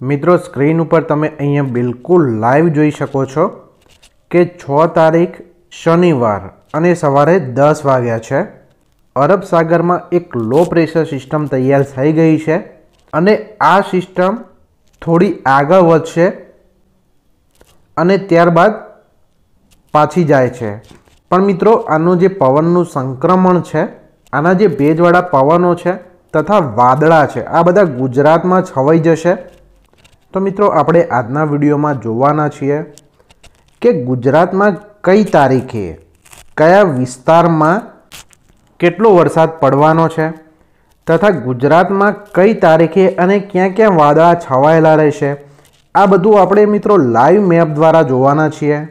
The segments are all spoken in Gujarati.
મિત્રો સ્ક્રીન ઉપર તમે અહીંયા બિલકુલ લાઈવ જોઈ શકો છો કે છ તારીખ શનિવાર અને સવારે દસ વાગ્યા છે અરબ સાગરમાં એક લો પ્રેશર સિસ્ટમ તૈયાર થઈ ગઈ છે અને આ સિસ્ટમ થોડી આગળ વધશે અને ત્યારબાદ પાછી જાય છે પણ મિત્રો આનું જે પવનનું સંક્રમણ છે આના જે ભેજવાળા પવનો છે તથા વાદળા છે આ બધા ગુજરાતમાં છવાઈ જશે તો મિત્રો આપણે આજના વિડીયોમાં જોવાના છીએ કે ગુજરાતમાં કઈ તારીખે કયા વિસ્તારમાં કેટલો વરસાદ પડવાનો છે તથા ગુજરાતમાં કઈ તારીખે અને ક્યાં ક્યાં વાદળા છવાયેલા રહેશે આ બધું આપણે મિત્રો લાઈવ મેપ દ્વારા જોવાના છીએ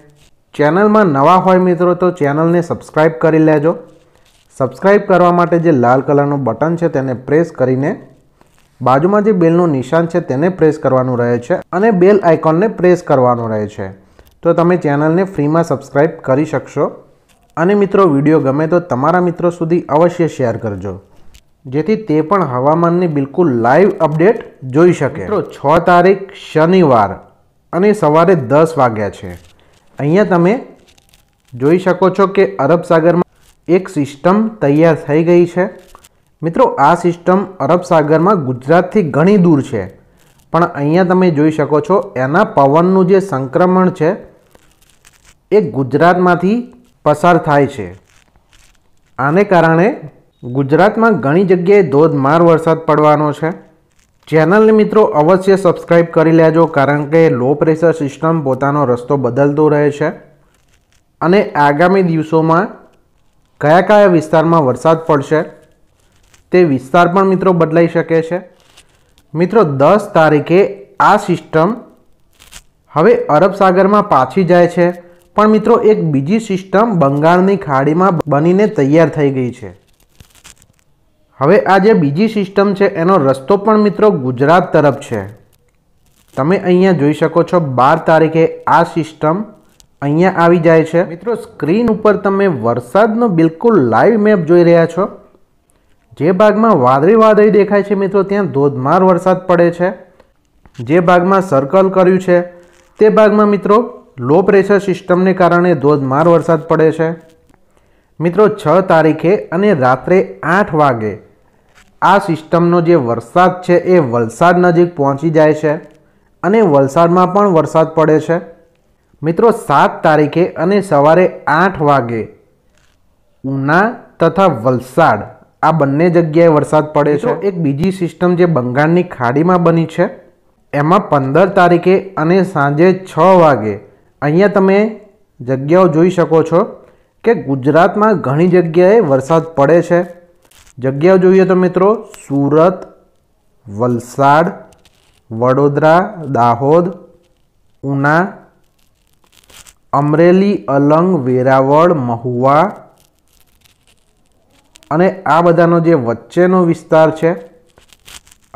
ચેનલમાં નવા હોય મિત્રો તો ચેનલને સબસ્ક્રાઈબ કરી લેજો સબસ્ક્રાઈબ કરવા માટે જે લાલ કલરનું બટન છે તેને પ્રેસ કરીને બાજુમાં જે બેલનું નિશાન છે તેને પ્રેસ કરવાનું રહે છે અને બેલ આઇકોનને પ્રેસ કરવાનું રહે છે તો તમે ચેનલને ફ્રીમાં સબસ્ક્રાઇબ કરી શકશો અને મિત્રો વિડીયો ગમે તો તમારા મિત્રો સુધી અવશ્ય શેર કરજો જેથી તે પણ હવામાનની બિલકુલ લાઈવ અપડેટ જોઈ શકે મિત્રો છ તારીખ શનિવાર અને સવારે દસ વાગ્યા છે અહીંયા તમે જોઈ શકો છો કે અરબ સાગરમાં એક સિસ્ટમ તૈયાર થઈ ગઈ છે મિત્રો આ સિસ્ટમ અરબ સાગરમાં ગુજરાતથી ઘણી દૂર છે પણ અહીંયા તમે જોઈ શકો છો એના પવનનું જે સંક્રમણ છે એ ગુજરાતમાંથી પસાર થાય છે આને કારણે ગુજરાતમાં ઘણી જગ્યાએ ધોધમાર વરસાદ પડવાનો છે ચેનલને મિત્રો અવશ્ય સબસ્ક્રાઈબ કરી લેજો કારણ કે લો પ્રેશર સિસ્ટમ પોતાનો રસ્તો બદલતો રહે છે અને આગામી દિવસોમાં કયા કયા વિસ્તારમાં વરસાદ પડશે તે વિસ્તાર પણ મિત્રો બદલાઈ શકે છે મિત્રો દસ તારીખે આ સિસ્ટમ હવે અરબસાગરમાં પાછી જાય છે પણ મિત્રો એક બીજી સિસ્ટમ બંગાળની ખાડીમાં બનીને તૈયાર થઈ ગઈ છે હવે આ જે બીજી સિસ્ટમ છે એનો રસ્તો પણ મિત્રો ગુજરાત તરફ છે તમે અહીંયા જોઈ શકો છો બાર તારીખે આ સિસ્ટમ અહીંયા આવી જાય છે મિત્રો સ્ક્રીન ઉપર તમે વરસાદનો બિલકુલ લાઈવ મેપ જોઈ રહ્યા છો જે ભાગમાં વાદળી વાદળી દેખાય છે મિત્રો ત્યાં ધોધમાર વરસાદ પડે છે જે ભાગમાં સર્કલ કર્યું છે તે ભાગમાં મિત્રો લો પ્રેશર સિસ્ટમને કારણે ધોધમાર વરસાદ પડે છે મિત્રો છ તારીખે અને રાત્રે આઠ વાગે આ સિસ્ટમનો જે વરસાદ છે એ વલસાડ નજીક પહોંચી જાય છે અને વલસાડમાં પણ વરસાદ પડે છે મિત્રો સાત તારીખે અને સવારે આઠ વાગે ઉના તથા વલસાડ આ બંને જગ્યાએ વરસાદ પડે છે એક બીજી સિસ્ટમ જે બંગાળની ખાડીમાં બની છે એમાં પંદર તારીખે અને સાંજે છ વાગે અહીંયા તમે જગ્યાઓ જોઈ શકો છો કે ગુજરાતમાં ઘણી જગ્યાએ વરસાદ પડે છે જગ્યાઓ જોઈએ તો મિત્રો સુરત વલસાડ વડોદરા દાહોદ ઉના અમરેલી અલંગ વેરાવળ મહુવા અને આ બધાનો જે વચ્ચેનો વિસ્તાર છે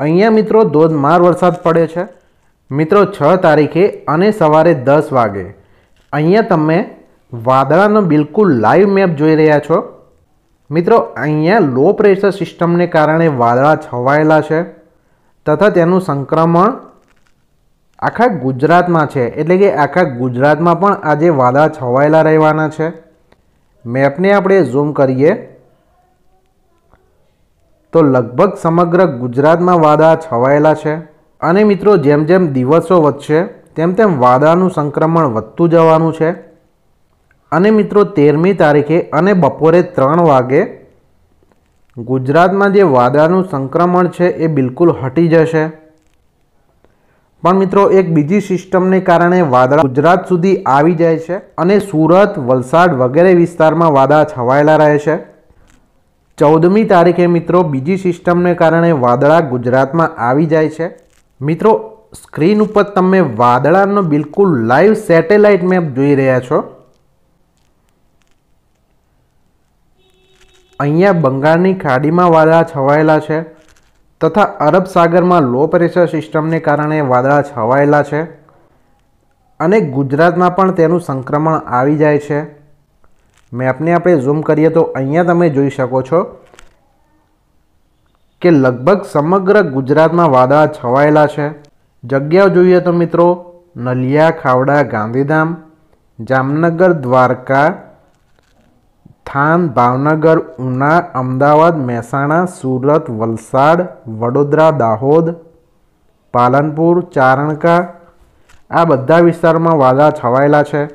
અહીંયા મિત્રો ધોધમાર વરસાદ પડે છે મિત્રો છ તારીખે અને સવારે દસ વાગે અહીંયા તમે વાદળાનો બિલકુલ લાઈવ મેપ જોઈ રહ્યા છો મિત્રો અહીંયા લો પ્રેશર સિસ્ટમને કારણે વાદળા છવાયેલા છે તથા તેનું સંક્રમણ આખા ગુજરાતમાં છે એટલે કે આખા ગુજરાતમાં પણ આજે વાદળા છવાયેલા રહેવાના છે મેપને આપણે ઝૂમ કરીએ તો લગભગ સમગ્ર ગુજરાતમાં વાદા છવાયેલા છે અને મિત્રો જેમ જેમ દિવસો વધશે તેમ તેમ વાદાનું સંક્રમણ વધતું જવાનું છે અને મિત્રો તેરમી તારીખે અને બપોરે ત્રણ વાગે ગુજરાતમાં જે વાદાનું સંક્રમણ છે એ બિલકુલ હટી જશે પણ મિત્રો એક બીજી સિસ્ટમને કારણે વાદળા ગુજરાત સુધી આવી જાય છે અને સુરત વલસાડ વગેરે વિસ્તારમાં વાદા છવાયેલા રહે છે ચૌદમી તારીખે મિત્રો બીજી સિસ્ટમને કારણે વાદળા ગુજરાતમાં આવી જાય છે મિત્રો સ્ક્રીન ઉપર તમે વાદળાનો બિલકુલ લાઈવ સેટેલાઇટ મેપ જોઈ રહ્યા છો અહીંયા બંગાળની ખાડીમાં વાદળા છવાયેલા છે તથા અરબ સાગરમાં લો પ્રેશર સિસ્ટમને કારણે વાદળા છવાયેલા છે અને ગુજરાતમાં પણ તેનું સંક્રમણ આવી જાય છે મેપને આપણે ઝૂમ કરીએ તો અહીંયા તમે જોઈ શકો છો કે લગભગ સમગ્ર ગુજરાતમાં વાદળા છવાયેલા છે જગ્યાઓ જોઈએ તો મિત્રો નલિયા ખાવડા ગાંધીધામ જામનગર દ્વારકા થાન ભાવનગર ઉના અમદાવાદ મહેસાણા સુરત વલસાડ વડોદરા દાહોદ પાલનપુર ચારણકા આ બધા વિસ્તારમાં વાદળા છવાયેલા છે